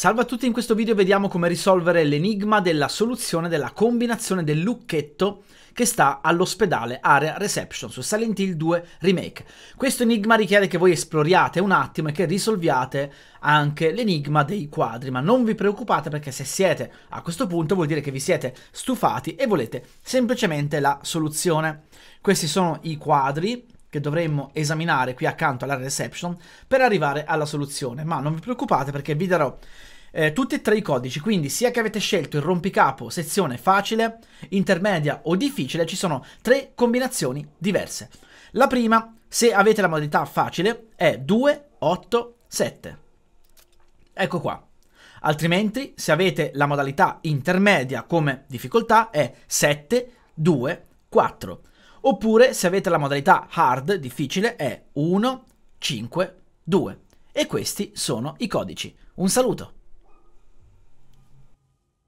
Salve a tutti, in questo video vediamo come risolvere l'enigma della soluzione della combinazione del lucchetto che sta all'ospedale Area Reception su Silent Hill 2 Remake. Questo enigma richiede che voi esploriate un attimo e che risolviate anche l'enigma dei quadri, ma non vi preoccupate perché se siete a questo punto vuol dire che vi siete stufati e volete semplicemente la soluzione. Questi sono i quadri che dovremmo esaminare qui accanto alla reception per arrivare alla soluzione, ma non vi preoccupate perché vi darò eh, tutti e tre i codici, quindi sia che avete scelto il rompicapo, sezione facile, intermedia o difficile, ci sono tre combinazioni diverse. La prima, se avete la modalità facile, è 2, 8, 7. Ecco qua. Altrimenti, se avete la modalità intermedia come difficoltà, è 7, 2, 4. Oppure se avete la modalità hard, difficile, è 1, 5, 2. E questi sono i codici. Un saluto!